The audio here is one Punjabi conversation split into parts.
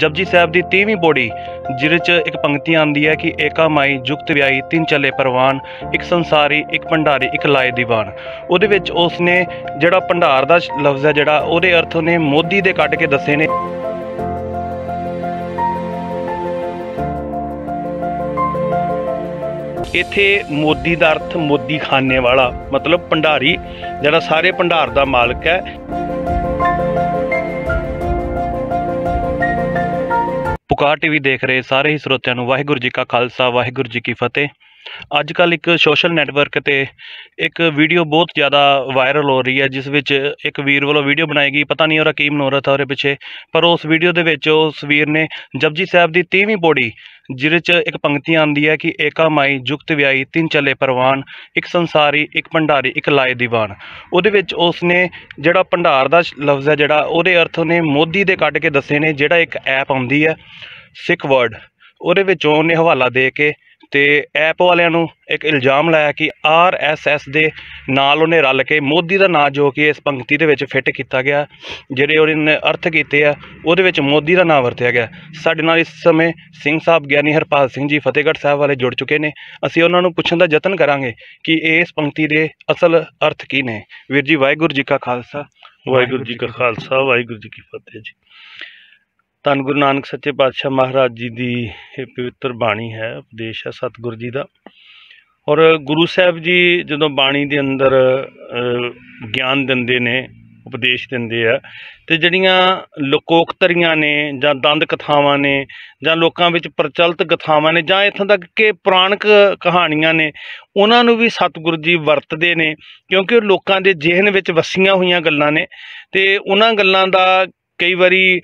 ਜਪਜੀ ਸਾਹਿਬ ਦੀ 30ਵੀਂ ਬੋੜੀ ਜਿਹਦੇ 'ਚ ਇੱਕ ਪੰਕਤੀ ਆਂਦੀ ਹੈ ਕਿ ਏਕਾ ਮਾਈ ਜੁਗਤ ਵਿਆਈ ਤਿੰਨ ਚੱਲੇ ਪਰਵਾਨ ਇੱਕ ਸੰਸਾਰੀ ਇੱਕ ਭੰਡਾਰੀ ਇੱਕ ਲਾਏ ਦੀਵਾਨ ਉਹਦੇ ਵਿੱਚ ਉਸਨੇ ਜਿਹੜਾ ਭੰਡਾਰ ਦਾ ਲਫ਼ਜ਼ ਹੈ ਜਿਹੜਾ ਉਹਦੇ ਅਰਥ ਉਹਨੇ ਮੋਦੀ ਦੇ ਕੱਢ ਕੇ ਦੱਸੇ ਨੇ ਇੱਥੇ ਮੋਦੀ ਦਾ ਅਰਥ ਮੋਦੀ ਖਾਨੇ ਵਾਲਾ ਮਤਲਬ ਭੰਡਾਰੀ ਜਿਹੜਾ ਸਾਰੇ ਭੰਡਾਰ ਦਾ ਮਾਲਕ ਹੈ ਓਕਾਰ ਟੀਵੀ ਦੇਖ ਰਹੇ ਸਾਰੇ ਹੀ ਸਰੋਤਿਆਂ ਨੂੰ ਵਾਹਿਗੁਰੂ ਜੀ ਕਾ ਖਾਲਸਾ ਵਾਹਿਗੁਰੂ ਜੀ ਕੀ ਫਤਿਹ ਅੱਜ ਕੱਲ ਇੱਕ ਸੋਸ਼ਲ ਨੈਟਵਰਕ ਤੇ ਇੱਕ ਵੀਡੀਓ ਬਹੁਤ ਜ਼ਿਆਦਾ ਵਾਇਰਲ ਹੋ ਰਹੀ ਹੈ ਜਿਸ ਵਿੱਚ ਇੱਕ ਵੀਰ ਵੱਲੋਂ ਵੀਡੀਓ ਬਣਾਈ ਗਈ ਪਤਾ ਨਹੀਂ ਉਹਦਾ ਕੀ ਮਨੋਰਥ ਹੈ ਉਹਦੇ ਪਿੱਛੇ ਪਰ ਉਸ ਵੀਡੀਓ ਦੇ ਵਿੱਚ ਉਸ ਵੀਰ ਨੇ ਜਪਜੀ ਸਾਹਿਬ ਦੀ 30ਵੀਂ ਪੌੜੀ ਜਿਹਦੇ 'ਚ ਇੱਕ ਪੰਕਤੀ ਆਉਂਦੀ ਹੈ ਕਿ ਏਕਾ ਮਾਈ ਜੁਗਤ ਵਿਆਈ ਤਿੰਨ ਚੱਲੇ ਪਰਵਾਨ ਇੱਕ ਸੰਸਾਰੀ ਇੱਕ ਭੰਡਾਰੀ ਇੱਕ ਲਾਏ ਦੀਵਾਨ ਉਹਦੇ ਵਿੱਚ ਉਸ ਨੇ ਜਿਹੜਾ ਭੰਡਾਰ ਦਾ ਲਫ਼ਜ਼ ਹੈ ਜਿਹੜਾ ਉਹਦੇ ਅਰਥ ਉਹਨੇ ਮੋਦੀ ਦੇ ਕੱਢ ਕੇ ਦੱਸੇ ਨੇ ਜਿਹੜਾ ਇੱਕ ਐਪ ਆਉਂਦੀ ਹੈ ਸਿੱਖ ਵਰਡ ਉਹਦੇ ਵਿੱਚ ਉਹਨੇ ਹਵਾਲਾ ਦੇ ਕੇ ਤੇ ਐਪ ਵਾਲਿਆਂ ਨੂੰ ਇੱਕ ਇਲਜ਼ਾਮ ਲਾਇਆ ਕਿ ਆਰਐਸਐਸ ਦੇ ਨਾਲ ਉਹਨੇ ਰਲ ਕੇ ਮੋਦੀ ਦਾ ਨਾਮ ਜੋ ਕਿ ਇਸ ਪੰਕਤੀ ਦੇ ਵਿੱਚ ਫਿੱਟ ਕੀਤਾ ਗਿਆ ਜਿਹੜੇ ਉਹਨੇ ਅਰਥ ਕੀਤੇ ਆ ਉਹਦੇ ਵਿੱਚ ਮੋਦੀ ਦਾ ਨਾਮ ਵਰਤਿਆ ਗਿਆ ਸਾਡੇ ਨਾਲ ਇਸ ਸਮੇਂ ਸਿੰਘ ਸਾਹਿਬ ਗਿਆਨੀ ਹਰਪਾਲ ਸਿੰਘ ਜੀ ਫਤਿਹਗੜ੍ਹ ਸਾਹਿਬ ਵਾਲੇ ਜੁੜ ਚੁੱਕੇ ਨੇ ਅਸੀਂ ਉਹਨਾਂ ਨੂੰ ਪੁੱਛਣ ਦਾ ਯਤਨ ਕਰਾਂਗੇ ਕਿ ਇਸ ਪੰਕਤੀ ਦੇ ਅਸਲ ਅਰਥ ਕੀ ਨੇ ਵੀਰ ਜੀ ਵਾਹਿਗੁਰੂ ਜੀ ਕਾ ਖਾਲਸਾ ਵਾਹਿਗੁਰੂ ਜੀ ਕਾ ਖਾਲਸਾ ਵਾਹਿਗੁਰੂ ਜੀ ਕੀ ਫਤਿਹ ਜੀ ਤਨ ਗੁਰੂ ਨਾਨਕ ਸੱਚੇ ਪਾਤਸ਼ਾਹ ਮਹਾਰਾਜ ਜੀ ਦੀ ਇਹ ਪਵਿੱਤਰ ਬਾਣੀ ਹੈ ਉਪਦੇਸ਼ ਹੈ ਸਤਿਗੁਰ ਜੀ ਦਾ ਔਰ ਗੁਰੂ ਸਾਹਿਬ ਜੀ ਜਦੋਂ ਬਾਣੀ ਦੇ ਅੰਦਰ ਗਿਆਨ ਦਿੰਦੇ ਨੇ ਉਪਦੇਸ਼ ਦਿੰਦੇ ਆ ਤੇ ਜਿਹੜੀਆਂ ਲੋਕੋਕਤਰੀਆਂ ਨੇ ਜਾਂ ਦੰਦ ਕਥਾਵਾਂ ਨੇ ਜਾਂ ਲੋਕਾਂ ਵਿੱਚ ਪ੍ਰਚਲਿਤ ਕਥਾਵਾਂ ਨੇ ਜਾਂ ਇਥੋਂ ਤੱਕ ਕਿ ਪੁਰਾਣਕ ਕਹਾਣੀਆਂ ਨੇ ਉਹਨਾਂ ਨੂੰ ਵੀ ਸਤਿਗੁਰੂ ਜੀ ਵਰਤਦੇ ਨੇ ਕਿਉਂਕਿ ਉਹ ਲੋਕਾਂ ਦੇ ਜਿਹਨ ਵਿੱਚ ਵਸੀਆਂ ਹੋਈਆਂ ਗੱਲਾਂ ਨੇ ਤੇ ਉਹਨਾਂ ਗੱਲਾਂ ਦਾ ਕਈ ਵਾਰੀ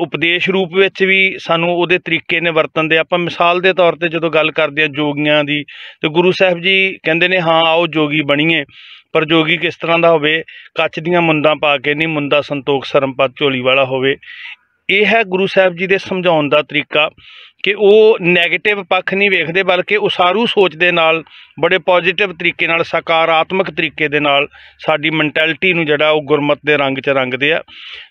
ਉਪਦੇਸ਼ ਰੂਪ ਵਿੱਚ ਵੀ ਸਾਨੂੰ ਉਹਦੇ ਤਰੀਕੇ ਨੇ ਵਰਤਨ ਦੇ ਆਪਾਂ ਮਿਸਾਲ ਦੇ ਤੌਰ ਤੇ ਜਦੋਂ ਗੱਲ ਕਰਦੇ ਆ ਜੋਗੀਆਂ ਦੀ ਤੇ ਗੁਰੂ ਸਾਹਿਬ ਜੀ ਕਹਿੰਦੇ ਨੇ ਹਾਂ ਆਓ ਜੋਗੀ ਬਣੀਏ ਪਰ ਜੋਗੀ ਕਿਸ ਤਰ੍ਹਾਂ ਦਾ ਹੋਵੇ ਕੱਚ ਦੀਆਂ ਮੁੰਦਾ ਪਾ ਕੇ ਨਹੀਂ ਮੁੰਦਾ ਸੰਤੋਖ ਸਰਮਪਤ ਝੋਲੀ ਵਾਲਾ ਹੋਵੇ ਇਹ ਹੈ ਗੁਰੂ ਸਾਹਿਬ ਜੀ ਦੇ ਸਮਝਾਉਣ ਦਾ ਤਰੀਕਾ ਕਿ ਉਹ 네ਗੇਟਿਵ ਪੱਖ ਨਹੀਂ ਵੇਖਦੇ ਬਲਕਿ ਉਸਾਰੂ ਸੋਚ ਦੇ ਨਾਲ ਬੜੇ ਪੋਜ਼ਿਟਿਵ ਤਰੀਕੇ ਨਾਲ ਸਕਾਰਾਤਮਕ ਤਰੀਕੇ ਦੇ ਨਾਲ ਸਾਡੀ ਮੈਂਟੈਲਿਟੀ ਨੂੰ ਜਿਹੜਾ ਉਹ ਗੁਰਮਤ ਦੇ ਰੰਗ 'ਚ ਰੰਗਦੇ ਆ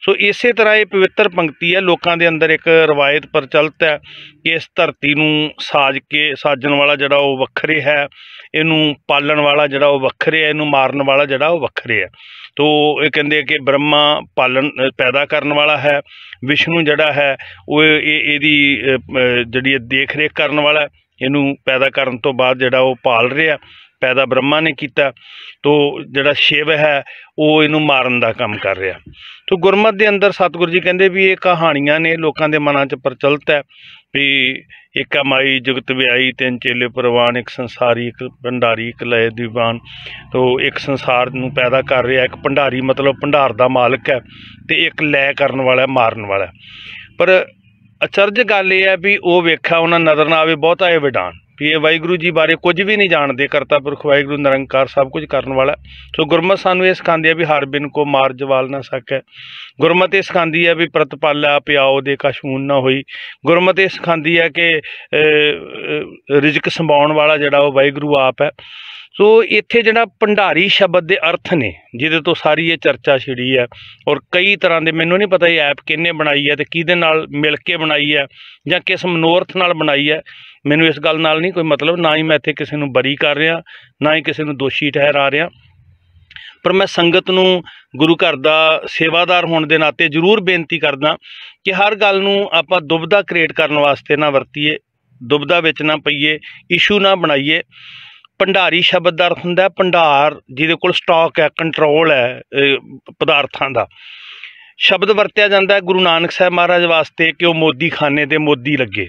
ਸੋ ਇਸੇ ਤਰ੍ਹਾਂ ਇਹ ਪਵਿੱਤਰ ਪੰਕਤੀ ਹੈ ਲੋਕਾਂ ਦੇ ਅੰਦਰ ਇੱਕ ਰਵਾਇਤ ਪ੍ਰਚਲਿਤ ਹੈ ਕਿ ਇਸ ਧਰਤੀ ਨੂੰ ਸਾਜ ਕੇ ਸਾਜਣ ਵਾਲਾ ਜਿਹੜਾ ਉਹ ਵੱਖਰੇ ਹੈ ਇਹਨੂੰ ਪਾਲਣ ਵਾਲਾ ਜਿਹੜਾ ਉਹ ਵੱਖਰੇ ਹੈ ਇਹਨੂੰ ਮਾਰਨ ਵਾਲਾ ਜਿਹੜਾ ਉਹ ਵੱਖਰੇ ਹੈ ਤੋ ਇਹ ਕਹਿੰਦੇ ਕਿ ਬ੍ਰਹਮਾ ਪਾਲਣ ਪੈਦਾ ਕਰਨ ਵਾਲਾ ਹੈ ਵਿਸ਼ਨੂੰ ਜਿਹੜਾ ਹੈ ਉਹ ਇਹਦੀ ਜਿਹੜੀ ਦੇਖ ਰੇਖ ਕਰਨ ਵਾਲਾ ਇਹਨੂੰ ਪੈਦਾ ਕਰਨ ਤੋਂ ਬਾਅਦ ਜਿਹੜਾ ਉਹ ਪਾਲ ਰਿਹਾ ਪੈਦਾ ਬ੍ਰਹਮਾ ਨੇ ਕੀਤਾ ਤੋ ਜਿਹੜਾ ਸ਼ਿਵ ਹੈ ਉਹ ਇਹਨੂੰ ਮਾਰਨ ਦਾ ਕੰਮ ਕਰ ਰਿਹਾ ਤੋ ਗੁਰਮਤ ਦੇ ਅੰਦਰ ਸਤਿਗੁਰੂ ਜੀ ਕਹਿੰਦੇ ਵੀ ਇਹ ਕਹਾਣੀਆਂ ਨੇ ਲੋਕਾਂ ਦੇ ਮਨਾਂ 'ਚ ਪ੍ਰਚਲਿਤ ਹੈ ਵੀ ਇੱਕ ਮਾਈ ਜੁਗਤ ਵਿਆਈ ਤਿੰਨ ਚੇਲੇ ਪਰਵਾਨ ਇੱਕ ਸੰਸਾਰੀ ਇੱਕ ਭੰਡਾਰੀ ਇੱਕ ਲੈ ਦੀਵਾਨ ਤੋ ਇੱਕ ਸੰਸਾਰ ਨੂੰ ਪੈਦਾ ਕਰ ਰਿਹਾ ਇੱਕ ਭੰਡਾਰੀ ਮਤਲਬ ਭੰਡਾਰ ਦਾ ਮਾਲਕ ਹੈ ਤੇ ਇੱਕ ਲੈ ਕਰਨ ਵਾਲਾ ਮਾਰਨ ਵਾਲਾ ਪਰ ਅਚਰਜ ਗੱਲ ਇਹ ਹੈ ਵੀ ਉਹ ਵੇਖਾ ਉਹਨਾਂ ਨਜ਼ਰ ਨਾ ਆਵੇ ਬਹੁਤਾ ਇਹ ਵਿਡਾਨ ਵੀ ਇਹ ਵਾਹਿਗੁਰੂ ਜੀ ਬਾਰੇ ਕੁਝ ਵੀ ਨਹੀਂ ਜਾਣਦੇ ਕਰਤਾ ਪੁਰਖ ਵਾਹਿਗੁਰੂ ਨਿਰੰਕਾਰ ਸਭ ਕੁਝ ਕਰਨ ਵਾਲਾ ਸੋ ਗੁਰਮਤ ਸਾਨੂੰ ਇਹ ਸਿਖਾਉਂਦੀ ਹੈ ਵੀ ਹਰ ਬਿਨ ਕੋ ਮਾਰ ਜਵਾਲ ਨਾ ਸਕੈ ਗੁਰਮਤ ਇਹ ਸਿਖਾਉਂਦੀ ਹੈ ਵੀ ਪ੍ਰਤਪਾਲਾ ਪਿਆਉ ਦੇ ਕਸ਼ਮੂਨ ਨਾ ਹੋਈ ਗੁਰਮਤ ਇਹ ਸਿਖਾਉਂਦੀ ਹੈ ਕਿ ਰਿਜਕ ਸੰਭਾਉਣ ਵਾਲਾ ਜਿਹੜਾ ਉਹ ਵਾਹਿਗੁਰੂ ਆਪ ਹੈ ਸੋ ਇੱਥੇ ਜਿਹੜਾ ਭੰਡਾਰੀ ਸ਼ਬਦ ਦੇ ਅਰਥ ਨੇ ਜਿਹਦੇ ਤੋਂ ਸਾਰੀ ਇਹ ਚਰਚਾ ਛਿੜੀ ਹੈ ਔਰ ਕਈ ਤਰ੍ਹਾਂ ਦੇ ਮੈਨੂੰ ਨਹੀਂ ਪਤਾ ਇਹ ਐਪ ਕਿੰਨੇ ਬਣਾਈ ਹੈ ਤੇ ਕਿਹਦੇ ਨਾਲ ਮਿਲ ਕੇ ਬਣਾਈ ਹੈ ਜਾਂ ਕਿਸ ਮਨੋਰਥ ਨਾਲ ਬਣਾਈ ਹੈ ਮੈਨੂੰ ਇਸ ਗੱਲ ਨਾਲ ਨਹੀਂ ਕੋਈ ਮਤਲਬ ਨਾ ਹੀ ਮੈਂ ਇੱਥੇ ਕਿਸੇ ਨੂੰ ਬਰੀ ਕਰ ਰਿਹਾ ਨਾ ਹੀ ਕਿਸੇ ਨੂੰ ਦੋਸ਼ੀ ਠਹਿਰਾ ਰਿਹਾ ਪਰ ਮੈਂ ਸੰਗਤ ਨੂੰ ਗੁਰੂ ਘਰ ਦਾ ਸੇਵਾਦਾਰ ਹੋਣ ਦੇ ਨਾਤੇ ਜ਼ਰੂਰ ਬੇਨਤੀ ਕਰਦਾ ਕਿ ਹਰ ਗੱਲ ਨੂੰ ਆਪਾਂ ਦੁਬਦਾ ਕ੍ਰੀਏਟ ਕਰਨ ਵਾਸਤੇ ਨਾ ਵਰਤੀਏ ਦੁਬਦਾ ਵਿੱਚ ਨਾ ਪਈਏ ਇਸ਼ੂ ਨਾ ਬਣਾਈਏ ਭੰਡਾਰੀ ਸ਼ਬਦ ਦਾ ਅਰਥ ਹੁੰਦਾ ਭੰਡਾਰ ਜਿਹਦੇ ਕੋਲ ਸਟਾਕ ਹੈ ਕੰਟਰੋਲ ਹੈ ਪਦਾਰਥਾਂ ਦਾ ਸ਼ਬਦ ਵਰਤਿਆ ਜਾਂਦਾ ਗੁਰੂ ਨਾਨਕ ਸਾਹਿਬ ਮਹਾਰਾਜ ਵਾਸਤੇ ਕਿ ਉਹ ਮੋਦੀ ਖਾਨੇ ਦੇ ਮੋਦੀ ਲੱਗੇ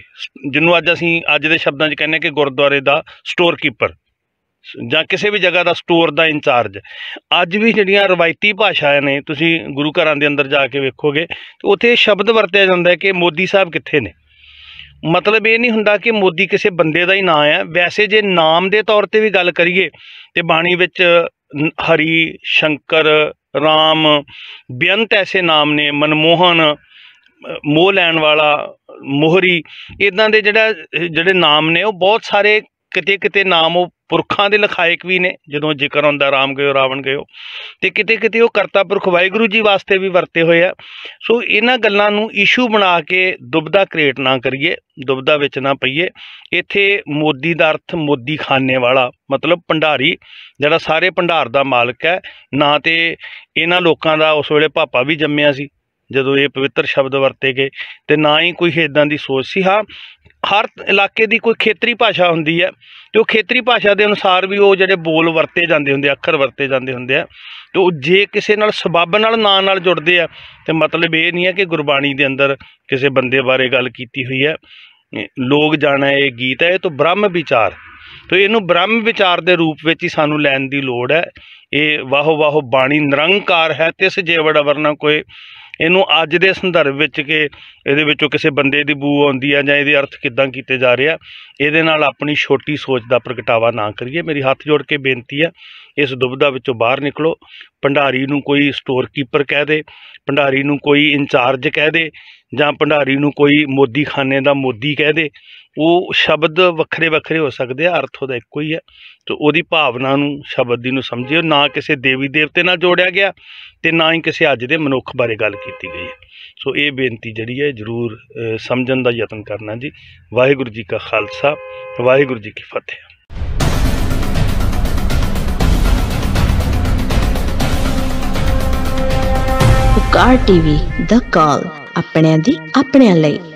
ਜਿਹਨੂੰ ਅੱਜ ਅਸੀਂ ਅੱਜ ਦੇ ਸ਼ਬਦਾਂ 'ਚ ਕਹਿੰਦੇ ਕਿ ਗੁਰਦੁਆਰੇ ਦਾ ਸਟੋਰ ਕੀਪਰ ਜਾਂ ਕਿਸੇ ਵੀ ਜਗ੍ਹਾ ਦਾ ਸਟੋਰ ਦਾ ਇੰਚਾਰਜ ਅੱਜ ਵੀ ਜਿਹੜੀਆਂ ਰਵਾਇਤੀ ਭਾਸ਼ਾਵਾਂ ਨੇ ਤੁਸੀਂ ਗੁਰੂ ਘਰਾਂ ਦੇ ਅੰਦਰ ਜਾ ਕੇ ਵੇਖੋਗੇ ਤੇ ਉੱਥੇ ਸ਼ਬਦ ਵਰਤਿਆ ਜਾਂਦਾ ਕਿ ਮੋਦੀ ਸਾਹਿਬ ਕਿੱਥੇ ਨੇ ਮਤਲਬ ਇਹ ਨਹੀਂ ਹੁੰਦਾ ਕਿ ਮੋਦੀ ਕਿਸੇ ਬੰਦੇ ਦਾ ਹੀ ਨਾਂ ਹੈ ਵੈਸੇ ਜੇ ਨਾਮ ਦੇ ਤੌਰ ਤੇ ਵੀ ਗੱਲ ਕਰੀਏ ਤੇ ਬਾਣੀ ਵਿੱਚ ਹਰੀ ਸ਼ੰਕਰ ਰਾਮ ਬਿਅੰਤ ਐਸੇ ਨਾਮ ਨੇ ਮਨਮੋਹਨ ਮੋਹ ਲੈਣ ਵਾਲਾ ਮੋਹਰੀ ਇਦਾਂ ਦੇ ਜਿਹੜਾ ਜਿਹੜੇ ਨਾਮ ਨੇ ਉਹ ਬਹੁਤ ਸਾਰੇ ਕਿਤੇ ਕਿਤੇ ਨਾਮ ਉਹ ਪੁਰਖਾਂ ਦੇ ਲਖਾਇਕ ਵੀ ਨੇ ਜਦੋਂ ਜ਼ਿਕਰ ਹੁੰਦਾ ਰਾਮ ਗਏ ਰਾਵਣ ਗਏ ਤੇ ਕਿਤੇ ਕਿਤੇ ਉਹ ਕਰਤਾ ਪੁਰਖ ਵਾਹਿਗੁਰੂ ਜੀ ਵਾਸਤੇ ਵੀ ਵਰਤੇ ਹੋਏ ਆ ਸੋ ਇਹਨਾਂ ਗੱਲਾਂ ਨੂੰ ਇਸ਼ੂ ਬਣਾ ਕੇ ਦੁਬਦਾ ਕ੍ਰੀਏਟ ਨਾ ਕਰੀਏ ਦੁਬਦਾ ਵਿੱਚ ਨਾ ਪਈਏ ਇੱਥੇ ਮੋਦੀ ਦਾ ਅਰਥ ਮੋਦੀ ਖਾਨੇ ਵਾਲਾ ਮਤਲਬ ਭੰਡਾਰੀ ਜਿਹੜਾ ਸਾਰੇ ਭੰਡਾਰ ਦਾ ਮਾਲਕ ਹੈ ਨਾ ਤੇ ਇਹਨਾਂ ਲੋਕਾਂ ਦਾ ਉਸ ਵੇਲੇ ਪਾਪਾ ਵੀ ਜੰਮਿਆ ਸੀ ਜਦੋਂ ਇਹ ਪਵਿੱਤਰ ਸ਼ਬਦ ਵਰਤੇ ਗਏ ਤੇ ਨਾ ਹੀ ਕੋਈ ਇਦਾਂ ਦੀ ਸੋਚ ਸੀ ਹਾਂ ਹਰ ਇਲਾਕੇ ਦੀ ਕੋਈ ਖੇਤਰੀ ਭਾਸ਼ਾ ਹੁੰਦੀ ਹੈ ਤੇ ਉਹ ਖੇਤਰੀ ਭਾਸ਼ਾ ਦੇ ਅਨੁਸਾਰ ਵੀ ਉਹ ਜਿਹੜੇ ਬੋਲ ਵਰਤੇ ਜਾਂਦੇ ਹੁੰਦੇ ਅੱਖਰ ਵਰਤੇ ਜਾਂਦੇ ਹੁੰਦੇ ਆ ਤੇ ਉਹ ਜੇ ਕਿਸੇ ਨਾਲ ਸਬੱਬ ਨਾਲ ਨਾਂ ਨਾਲ ਜੁੜਦੇ ਆ ਤੇ ਮਤਲਬ ਇਹ ਨਹੀਂ ਹੈ ਕਿ ਗੁਰਬਾਣੀ ਦੇ ਅੰਦਰ ਕਿਸੇ ਬੰਦੇ ਬਾਰੇ ਗੱਲ ਕੀਤੀ ਹੋਈ ਹੈ ਲੋਕ ਜਾਣਾ ਇਹ ਗੀਤ ਹੈ ਇਹ ਤੋਂ ਬ੍ਰਹਮ ਵਿਚਾਰ ਤੇ ਇਹਨੂੰ ਬ੍ਰਹਮ ਵਿਚਾਰ ਦੇ ਰੂਪ ਵਿੱਚ ਹੀ ਸਾਨੂੰ ਲੈਣ ਦੀ ਲੋੜ ਹੈ ਇਹ ਵਾਹੋ ਵਾਹੋ ਬਾਣੀ ਨਿਰੰਕਾਰ ਹੈ ਤਿਸ ਜੇਵੜ ਵਰਨਾ ਕੋਈ ਇਹਨੂੰ ਅੱਜ ਦੇ ਸੰਦਰਭ ਵਿੱਚ ਕਿ ਇਹਦੇ ਵਿੱਚੋਂ ਕਿਸੇ ਬੰਦੇ ਦੀ ਬੂ ਆਉਂਦੀ ਆ ਜਾਂ ਇਹਦੇ ਅਰਥ ਕਿੱਦਾਂ ਕੀਤੇ ਜਾ ਰਹੇ ਆ ਇਹਦੇ ਨਾਲ ਆਪਣੀ ਛੋਟੀ ਸੋਚ ਦਾ ਪ੍ਰਗਟਾਵਾ ਨਾ ਕਰੀਏ ਮੇਰੀ ਹੱਥ ਜੋੜ ਕੇ ਬੇਨਤੀ ਆ ਇਸ ਦੁਬਿਧਾ ਵਿੱਚੋਂ ਬਾਹਰ ਨਿਕਲੋ ਭੰਡਾਰੀ ਨੂੰ ਕੋਈ ਸਟੋਰ ਕੀਪਰ ਕਹਿ ਦੇ ਭੰਡਾਰੀ ਨੂੰ ਕੋਈ ਇੰਚਾਰਜ ਕਹਿ ਦੇ ਜਾਂ ਭੰਡਾਰੀ ਨੂੰ ਕੋਈ ਮੋਦੀ ਖਾਨੇ ਦਾ ਮੋਦੀ ਕਹਿ ਦੇ ਉਹ ਸ਼ਬਦ ਵੱਖਰੇ ਵੱਖਰੇ ਹੋ ਸਕਦੇ ਆ ਅਰਥ ਉਹਦਾ ਇੱਕੋ ਹੀ ਹੈ ਤੇ ਉਹਦੀ ਭਾਵਨਾ ਨੂੰ ਸ਼ਬਦ ਦੀ ਨੂੰ ਸਮਝਿਓ ਨਾ ਕਿਸੇ ਦੇਵੀ ਦੇਵਤੇ ਨਾਲ ਜੋੜਿਆ ਗਿਆ ਤੇ ਨਾ ਹੀ ਕਿਸੇ ਅੱਜ ਦੇ ਮਨੁੱਖ ਬਾਰੇ ਗੱਲ ਕੀਤੀ ਗਈ ਹੈ ਸੋ ਇਹ ਬੇਨਤੀ ਜਿਹੜੀ ਹੈ ਜ਼ਰੂਰ ਸਮਝਣ ਦਾ ਯਤਨ ਕਰਨਾ ਜੀ ਵਾਹਿਗੁਰੂ ਜੀ ਕਾ ਖਾਲਸਾ ਵਾਹਿਗੁਰੂ ਜੀ ਕੀ ਫਤਿਹ ਕਾਰ ਟੀਵੀ ਦ ਕਾਲ ਆਪਣਿਆਂ ਦੀ ਆਪਣਿਆਂ ਲਈ